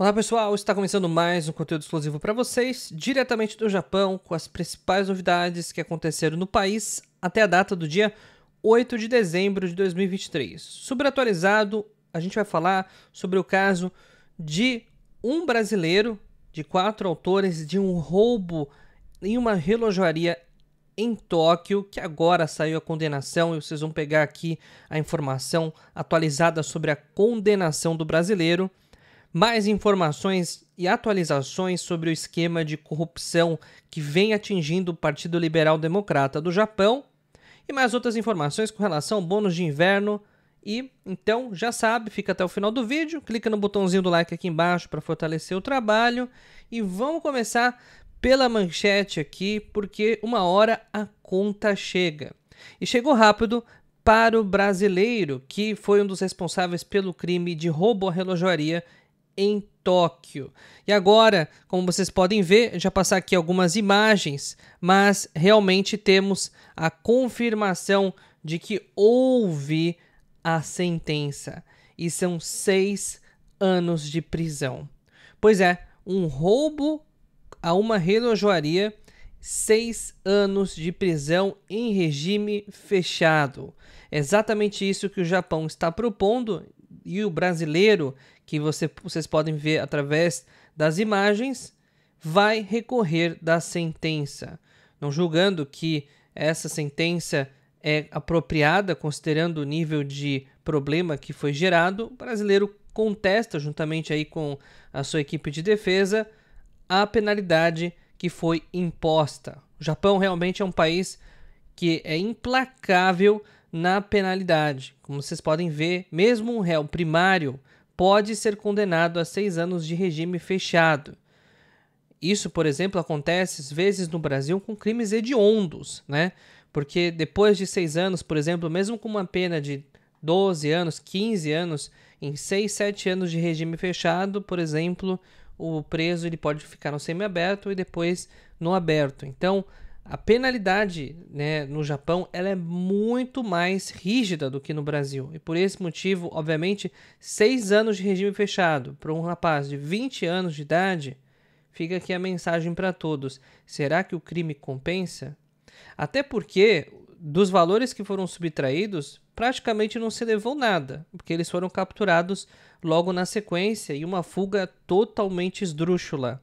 Olá pessoal, está começando mais um conteúdo exclusivo para vocês, diretamente do Japão, com as principais novidades que aconteceram no país até a data do dia 8 de dezembro de 2023. Sobre atualizado, a gente vai falar sobre o caso de um brasileiro, de quatro autores, de um roubo em uma relojaria em Tóquio, que agora saiu a condenação, e vocês vão pegar aqui a informação atualizada sobre a condenação do brasileiro. Mais informações e atualizações sobre o esquema de corrupção que vem atingindo o Partido Liberal Democrata do Japão e mais outras informações com relação ao bônus de inverno. E então, já sabe, fica até o final do vídeo, clica no botãozinho do like aqui embaixo para fortalecer o trabalho e vamos começar pela manchete aqui, porque uma hora a conta chega. E chegou rápido para o brasileiro, que foi um dos responsáveis pelo crime de roubo à relojaria em Tóquio. E agora, como vocês podem ver, já passar aqui algumas imagens, mas realmente temos a confirmação de que houve a sentença e são seis anos de prisão. Pois é, um roubo a uma relojoaria, seis anos de prisão em regime fechado. É exatamente isso que o Japão está propondo e o brasileiro que você, vocês podem ver através das imagens, vai recorrer da sentença, não julgando que essa sentença é apropriada, considerando o nível de problema que foi gerado, o brasileiro contesta, juntamente aí com a sua equipe de defesa, a penalidade que foi imposta. O Japão realmente é um país que é implacável na penalidade. Como vocês podem ver, mesmo um réu primário pode ser condenado a seis anos de regime fechado. Isso, por exemplo, acontece às vezes no Brasil com crimes hediondos, né? Porque depois de seis anos, por exemplo, mesmo com uma pena de 12 anos, 15 anos, em 6, 7 anos de regime fechado, por exemplo, o preso ele pode ficar no semiaberto e depois no aberto. Então, a penalidade né, no Japão ela é muito mais rígida do que no Brasil. E por esse motivo, obviamente, seis anos de regime fechado para um rapaz de 20 anos de idade, fica aqui a mensagem para todos. Será que o crime compensa? Até porque dos valores que foram subtraídos, praticamente não se levou nada, porque eles foram capturados logo na sequência e uma fuga totalmente esdrúxula.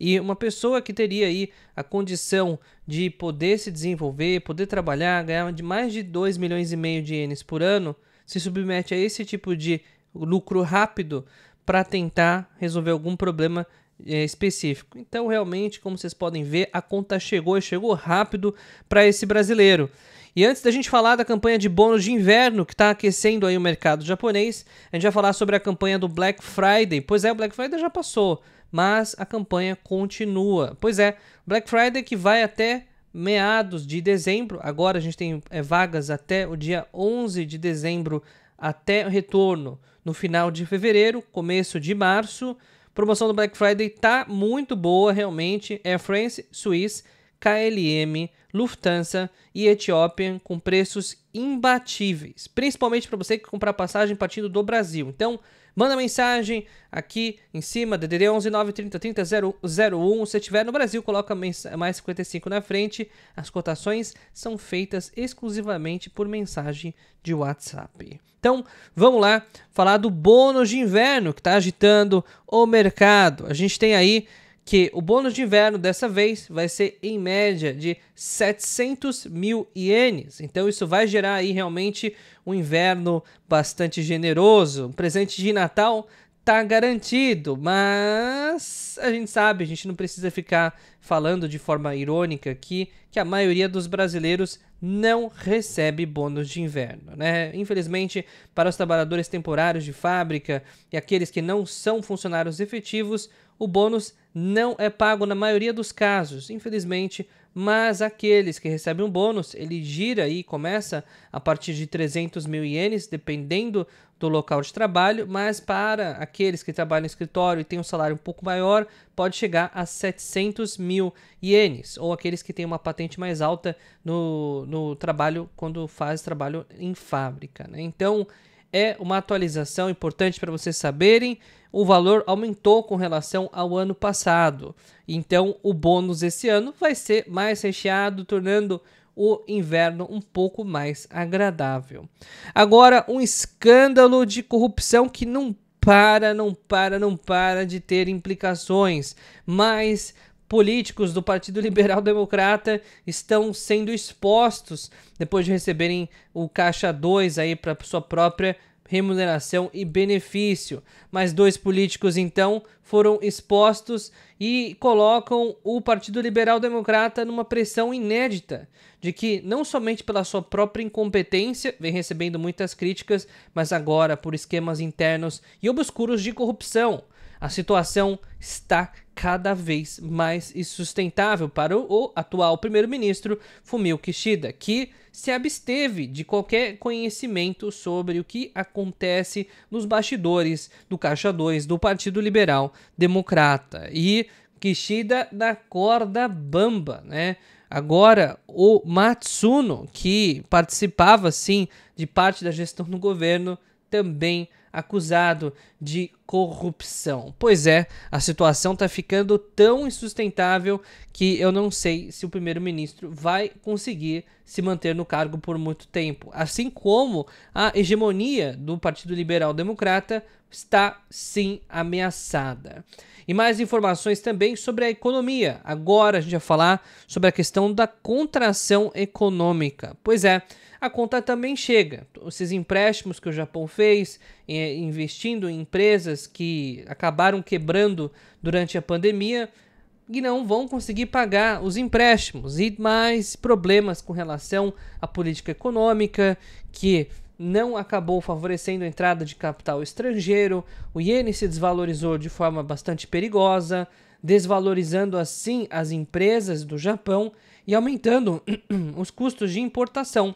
E uma pessoa que teria aí a condição de poder se desenvolver, poder trabalhar, ganhar de mais de 2 milhões e meio de ienes por ano, se submete a esse tipo de lucro rápido para tentar resolver algum problema é, específico. Então, realmente, como vocês podem ver, a conta chegou e chegou rápido para esse brasileiro. E antes da gente falar da campanha de bônus de inverno que está aquecendo aí o mercado japonês, a gente vai falar sobre a campanha do Black Friday. Pois é, o Black Friday já passou, mas a campanha continua. Pois é, Black Friday que vai até meados de dezembro. Agora a gente tem é, vagas até o dia 11 de dezembro até o retorno no final de fevereiro, começo de março. Promoção do Black Friday tá muito boa realmente. É France Suisse KLM, Lufthansa e Ethiopian com preços imbatíveis, principalmente para você que comprar passagem partindo do Brasil. Então, manda mensagem aqui em cima, DDD 11 930 30 001. Se estiver no Brasil, coloca mais 55 na frente. As cotações são feitas exclusivamente por mensagem de WhatsApp. Então, vamos lá falar do bônus de inverno que está agitando o mercado. A gente tem aí que o bônus de inverno dessa vez vai ser em média de 700 mil ienes. Então isso vai gerar aí realmente um inverno bastante generoso. Um presente de Natal tá garantido, mas a gente sabe, a gente não precisa ficar falando de forma irônica aqui que a maioria dos brasileiros não recebe bônus de inverno, né? Infelizmente, para os trabalhadores temporários de fábrica e aqueles que não são funcionários efetivos, o bônus não é pago na maioria dos casos, infelizmente, mas aqueles que recebem um bônus, ele gira e começa a partir de 300 mil ienes, dependendo do local de trabalho, mas para aqueles que trabalham no escritório e têm um salário um pouco maior, pode chegar a 700 mil ienes, ou aqueles que têm uma patente mais alta no, no trabalho, quando faz trabalho em fábrica. Né? Então, é uma atualização importante para vocês saberem. O valor aumentou com relação ao ano passado. Então, o bônus esse ano vai ser mais recheado, tornando o inverno um pouco mais agradável. Agora, um escândalo de corrupção que não para, não para, não para de ter implicações. Mas políticos do Partido Liberal Democrata estão sendo expostos depois de receberem o caixa 2 aí para sua própria remuneração e benefício. Mas dois políticos então foram expostos e colocam o Partido Liberal Democrata numa pressão inédita de que não somente pela sua própria incompetência vem recebendo muitas críticas, mas agora por esquemas internos e obscuros de corrupção. A situação está cada vez mais insustentável para o atual primeiro-ministro Fumio Kishida, que se absteve de qualquer conhecimento sobre o que acontece nos bastidores do Caixa 2 do Partido Liberal Democrata. E Kishida da corda bamba, né? Agora, o Matsuno, que participava sim de parte da gestão do governo, também acusado de corrupção. Pois é, a situação está ficando tão insustentável que eu não sei se o primeiro-ministro vai conseguir se manter no cargo por muito tempo. Assim como a hegemonia do Partido Liberal Democrata está sim ameaçada. E mais informações também sobre a economia. Agora a gente vai falar sobre a questão da contração econômica. Pois é, a conta também chega. Esses empréstimos que o Japão fez, eh, investindo em empresas que acabaram quebrando durante a pandemia e não vão conseguir pagar os empréstimos e mais problemas com relação à política econômica que não acabou favorecendo a entrada de capital estrangeiro, o iene se desvalorizou de forma bastante perigosa, desvalorizando assim as empresas do Japão e aumentando os custos de importação.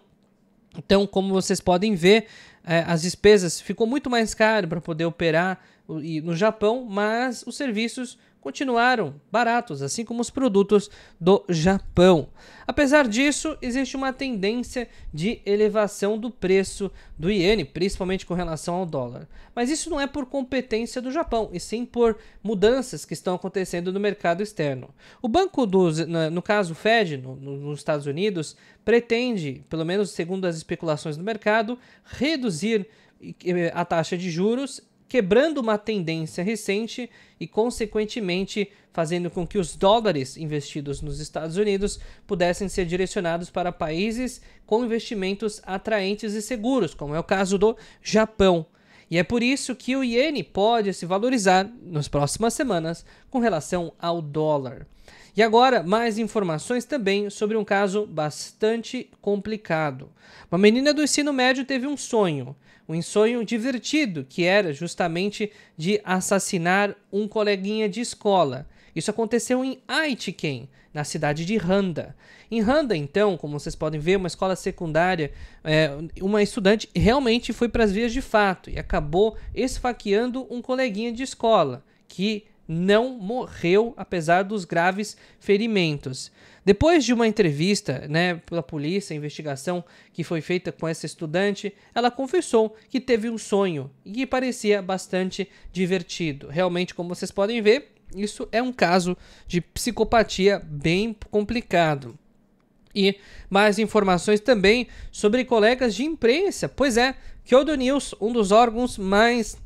Então, como vocês podem ver, é, as despesas ficou muito mais caro para poder operar no Japão, mas os serviços continuaram baratos, assim como os produtos do Japão. Apesar disso, existe uma tendência de elevação do preço do iene, principalmente com relação ao dólar. Mas isso não é por competência do Japão, e sim por mudanças que estão acontecendo no mercado externo. O banco dos, no caso Fed, no, no, nos Estados Unidos, pretende, pelo menos segundo as especulações do mercado, reduzir eh, a taxa de juros quebrando uma tendência recente e, consequentemente, fazendo com que os dólares investidos nos Estados Unidos pudessem ser direcionados para países com investimentos atraentes e seguros, como é o caso do Japão. E é por isso que o iene pode se valorizar nas próximas semanas com relação ao dólar. E agora, mais informações também sobre um caso bastante complicado. Uma menina do ensino médio teve um sonho, um sonho divertido, que era justamente de assassinar um coleguinha de escola. Isso aconteceu em Aitken, na cidade de Randa. Em Randa, então, como vocês podem ver, uma escola secundária, é, uma estudante realmente foi para as vias de fato e acabou esfaqueando um coleguinha de escola, que não morreu, apesar dos graves ferimentos. Depois de uma entrevista né, pela polícia, investigação que foi feita com essa estudante, ela confessou que teve um sonho e que parecia bastante divertido. Realmente, como vocês podem ver, isso é um caso de psicopatia bem complicado. E mais informações também sobre colegas de imprensa. Pois é, Kyodo News, um dos órgãos mais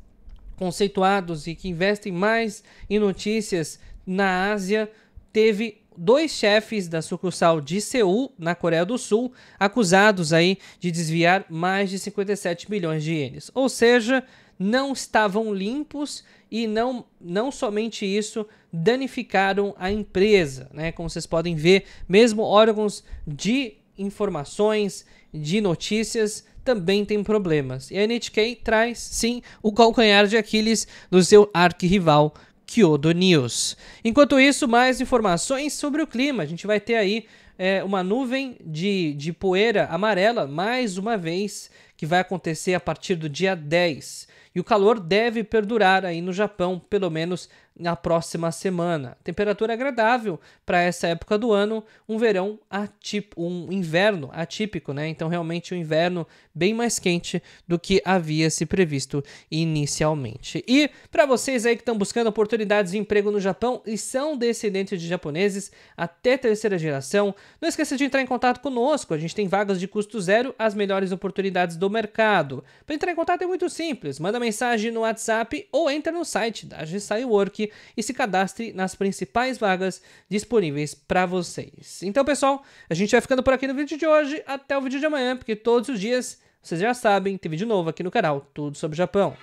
conceituados e que investem mais em notícias na Ásia, teve dois chefes da sucursal de Seul, na Coreia do Sul, acusados aí de desviar mais de 57 milhões de ienes. Ou seja, não estavam limpos e não, não somente isso, danificaram a empresa. Né? Como vocês podem ver, mesmo órgãos de informações, de notícias, também tem problemas. E a NHK traz, sim, o calcanhar de Aquiles do seu arquirrival, Kyodo News. Enquanto isso, mais informações sobre o clima. A gente vai ter aí é, uma nuvem de, de poeira amarela, mais uma vez, que vai acontecer a partir do dia 10. E o calor deve perdurar aí no Japão, pelo menos na próxima semana. Temperatura agradável para essa época do ano, um verão atípico, um inverno atípico, né? Então realmente um inverno bem mais quente do que havia se previsto inicialmente. E para vocês aí que estão buscando oportunidades de emprego no Japão e são descendentes de japoneses até terceira geração, não esqueça de entrar em contato conosco. A gente tem vagas de custo zero, as melhores oportunidades do mercado. Para entrar em contato é muito simples, manda mensagem no WhatsApp ou entra no site da Gisai Work e se cadastre nas principais vagas disponíveis para vocês. Então, pessoal, a gente vai ficando por aqui no vídeo de hoje. Até o vídeo de amanhã, porque todos os dias, vocês já sabem, tem vídeo novo aqui no canal, tudo sobre o Japão.